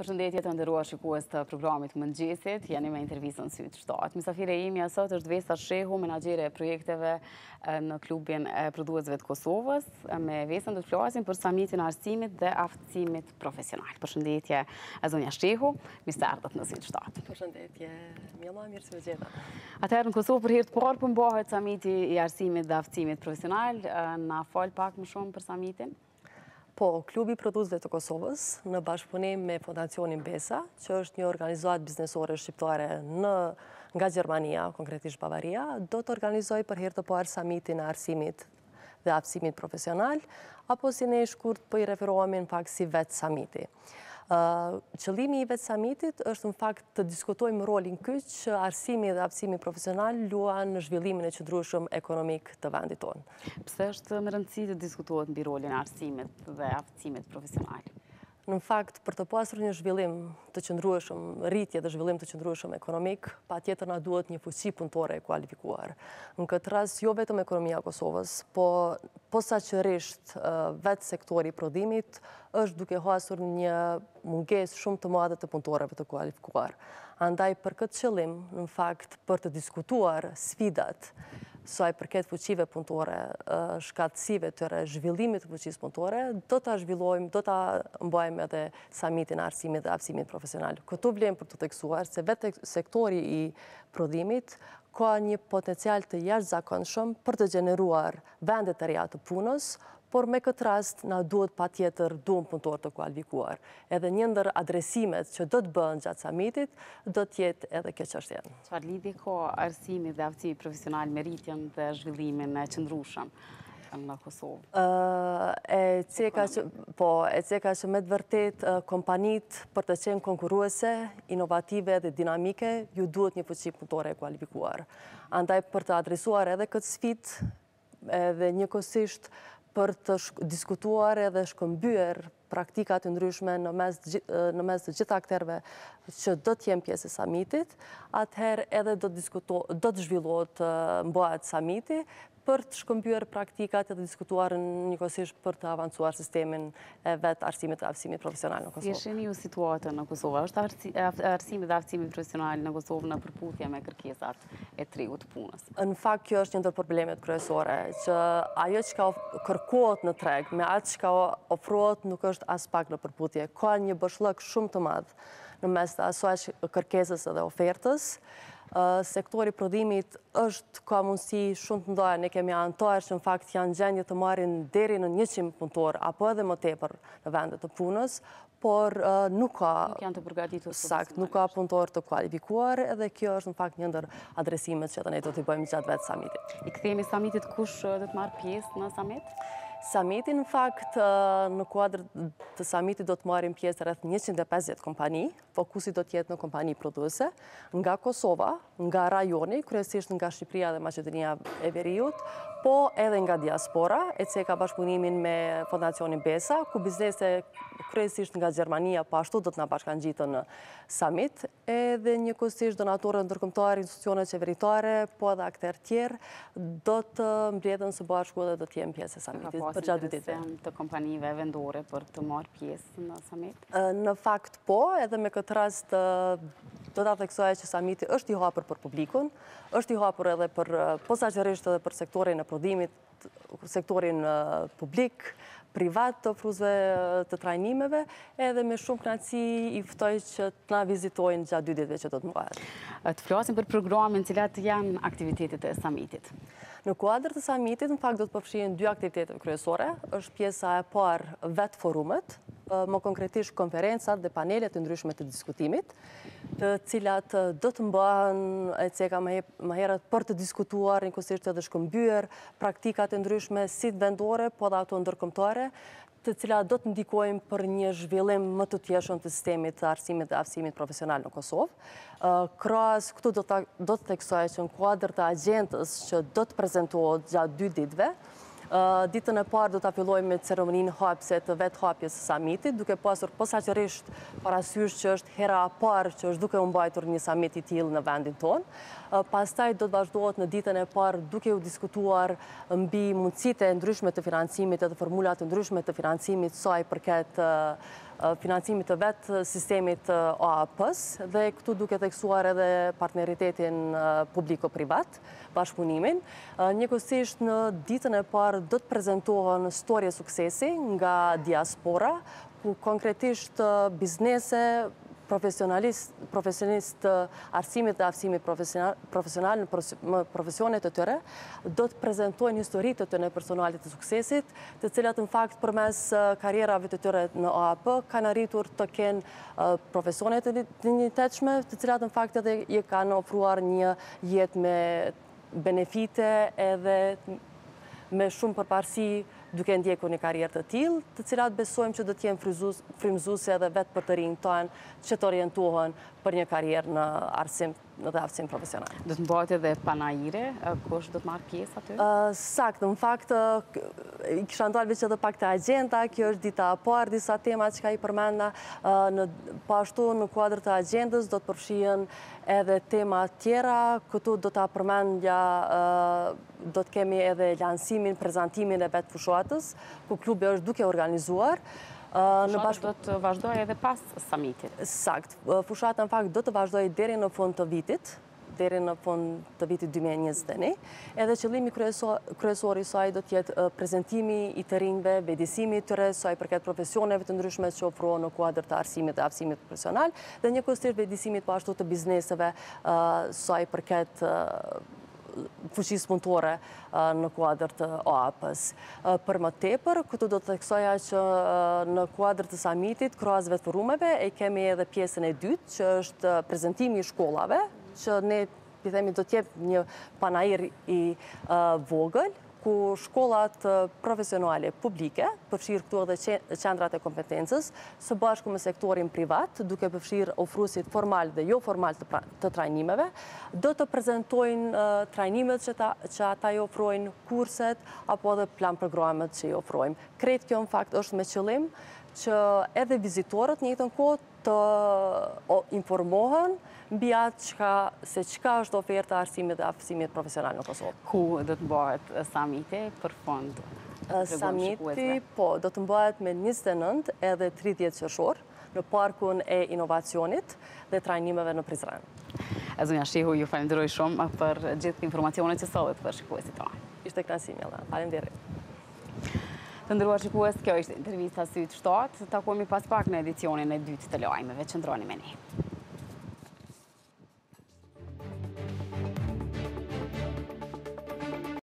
Përshëndetje të ndërrua shikues të programit mëngjesit, jeni me intervjisa në sytë shtatë. Misafire imi asot është Vesa Shehu, menagjere e projekteve në klubin e produesve të Kosovës, me Vesën dhe të për samitin arsimit dhe aftësimit profesional. Përshëndetje e zonja Shehu, misardët në sytë shtatë. Përshëndetje, mjëma, mirë së vëgjeta. Atëherë në Kosovë për hirtë parë përmbohet samiti i arsimit dhe aftësimit profesional, na falë pak më shumë për samitin. Po, klubi produsve të Kosovës në bashkëpunim me Fondacionin Besa, që është një organizuat biznesore shqiptare në nga Gjermania, konkretisht Bavaria, do të organizoj për herë të parë samitin e arsimit dhe apsimit profesional, apo si ne i shkurt për po i referohemi në fakt si vetë samiti. Qëlimi i vetë samitit është në fakt të diskutojmë rolin kyç që arsimi dhe apsimi profesional luan në zhvillimin e qëndrushëm ekonomik të vendit tonë. Pse është në rëndësi të diskutojmë bi rolin arsimit dhe apsimit profesional? Në fakt, për të pasur një zhvillim të qëndrueshëm, rritje dhe zhvillim të qëndrueshëm ekonomik, pa tjetër na duhet një fuqi punëtore e kualifikuar. Në këtë rast, jo vetëm ekonomia e Kosovës, po posaçërisht vetë sektori prodhimit është duke hasur një mungesë shumë të madhe të punëtorëve të kualifikuar. Andaj për këtë qëllim, në fakt, për të diskutuar sfidat saj përket fuqive punëtore, shkatsive tëre, zhvillimit të fuqis punëtore, do të zhvillojmë, do të mbajmë edhe samitin arsimit dhe apsimit profesional. Këtu vlenë për të teksuar, se vetë sektori i prodhimit ka një potencial të jashtë zakonëshëm për të generuar vendet të reja të punës, por me këtë rast na duhet pa tjetër duhet punëtor të kualifikuar. Edhe njëndër adresimet që do të bënë gjatë samitit, do të jetë edhe këtë qështjen. Qarë lidi ko arsimi dhe aftimi profesional me rritjen dhe zhvillimin e qëndrushëm? në Kosovë? Po, e ceka që me të vërtet kompanit për të qenë konkuruese, inovative dhe dinamike, ju duhet një fëqip punëtore e kualifikuar. Andaj për të adresuar edhe këtë sfit dhe një për të diskutuar edhe shkëmbyer praktikat ndryshme në mes të gjitha akterve që do të jenë pjesë e samitit, atëherë edhe do të zhvillot mboat samiti, për të shkëmbyrë praktikat e të diskutuar njëkosisht për të avancuar sistemin e vetë arsimit dhe afsimit profesional në Kosovë. Jeshe një situatë në Kosovë, është arsimit dhe afsimit profesional në Kosovë në përputhja me kërkesat e tregut të punës? Në fakt, kjo është një të problemet kryesore, që ajo që ka kërkuat në treg, me atë që ka ofruat nuk është as pak në përputhje. Ka një bëshlëk shumë të madhë në mes të asoj kërkesës edhe ofertës, sektori prodhimit është ka mundësi shumë të ndoja, ne kemi antarë që në fakt janë gjendje të marin deri në qimë punëtor, apo edhe më tepër në vendet të punës, por nuk ka... Nuk janë të përgatitur. Sakt, nuk ka punëtor të kualifikuar, edhe kjo është në fakt njëndër adresimet që të ne do t'i bëjmë gjatë vetë samitit. I këthemi samitit kush do të marë pjesë në samit? Samitin në fakt në kuadrë të samitit do të marim pjesë rrëth 150 kompani, fokusit do tjetë në kompani produse, nga Kosova, nga rajoni, kërësisht nga Shqipria dhe Macedonia e Veriut, po edhe nga diaspora, e që ka bashkëpunimin me Fondacionin Besa, ku biznese kërësisht nga Gjermania pashtu po do të nga bashkan gjitë në samit, edhe një kësisht donatorën ndërkëmtare, institucionet qeveritare, po edhe akter tjerë, do të mbredhen së bashku dhe do të jemë pjesë e samitit për gjatë ditë. të kompanive e vendore për të marë pjesë në samit? Në fakt po, edhe me këtë rast, do të afleksuaj që samiti është i hapër për publikun, është i hapër edhe për posaqërështë edhe për sektorin e prodhimit, sektorin publik, privat të fruzve të trajnimeve, edhe me shumë knaci i fëtoj që të na vizitojnë gjatë dy ditve që të të mëgajtë. Të flasin për programin cilat janë aktivitetit e samitit. Në kuadrë të samitit, në fakt do të përfshinë dy aktivitetet kryesore, është pjesa e parë vetë forumet, më konkretisht konferencat dhe panelet të ndryshme të diskutimit, të cilat eh, do të mbahen e ceka më herët për të diskutuar një kësishtë edhe shkëmbyër, praktikat e ndryshme si të vendore, po dhe ato ndërkëmtare, të cilat do të ndikojmë për një zhvillim më të tjeshën të sistemi të arsimit dhe arsimit profesional në Kosovë. Eh, Kras, këtu do të teksojë që në kuadrë të agentës që do të prezentuot gjatë dy ditve, Ditën e parë do të apilojmë me ceremonin hapse të vetë hapjes së samitit, duke pasur posa parasysh që është hera a parë që është duke umbajtur një samitit tjilë në vendin tonë. Pastaj do të vazhdojtë në ditën e parë duke u diskutuar mbi mundësit e ndryshmet të financimit të formulat të ndryshmet të financimit saj përket financimit të vetë sistemit OAPS dhe këtu duke të eksuar edhe partneritetin publiko-privat, bashkëpunimin. Një kësisht në ditën e parë dhëtë të prezentohën storje suksesi nga diaspora, ku konkretisht biznese, profesionalist të arsimit dhe afsimit profesional në profesionet të tëre, do të prezentojnë historit të të në personalit të suksesit, të cilat në fakt për mes karierave të tëre në OAP, kanë arritur të kenë profesionet të një të të cilat në fakt edhe i kanë ofruar një jet me benefite edhe... të me shumë përparsi duke ndjeku një karjerë të tilë, të cilat besojmë që dhe t'jem frimzuse dhe vetë për të rinjë tonë që të orientuohen për një karjerë në arsim në të aftësin profesionalit. Do të mbojtë edhe panajire, kush do të marrë pjesë aty? Sak, në faktë, kështë në talëve që dhe pak të agenda, kjo është dita apar, disa tema që ka i përmenda, në pashtu po në kuadrë të agendës, do të përshien edhe tema tjera, këtu do të përmendja, do të kemi edhe lansimin, prezentimin e vetë fushuatës, ku klubi është duke organizuar, në bashkë... do të vazhdoj edhe pas samitit. Sakt, pushatë në fakt do të vazhdoj dheri në fund të vitit, dheri në fund të vitit 2021, edhe qëllimi i saj do tjetë prezentimi i të rinjve, vedisimi të rës, saj përket profesioneve të ndryshme që ofruo në kuadrë të arsimit dhe apsimit profesional, dhe një kostirë vedisimit pashtu po të bizneseve saj përket fuqisë punëtore uh, në kuadrë të oap uh, Për më tepër, këtu do të teksoja që uh, në kuadrë të samitit, kruazëve të rumeve, e kemi edhe pjesën e dytë, që është prezentimi i shkollave, që ne përthemi do tjefë një panajri i vogël, ku shkollat profesionale publike, përfshirë këtu edhe qendrat e kompetencës, së bashku me sektorin privat, duke përfshirë ofrusit formal dhe jo formal të pra, trajnimeve, do të prezentojnë trajnimet që ata i ofrojnë kurset, apo edhe plan programet që i ofrojnë. Kretë kjo në fakt është me qëllim, që edhe vizitorët një të në kohë të informohen mbi atë qka, se qka është oferta të arsimit dhe afësimit profesional në Kosovë. Ku dhe të mbohet samite për fond? Samiti, po, do të bëhet me 29 edhe 30 qërshor në parkun e inovacionit dhe trajnimeve në Prizren. E zunja Shihu, ju falimderoj shumë për gjithë informacionet që sotit për shikuesit ta. Ishte kënasim, jela. Falimderoj. Të ndërua shikues, kjo ishte intervjisa sytë shtatë, të takuemi pas pak në edicionin e dytë të lojmeve, që me një.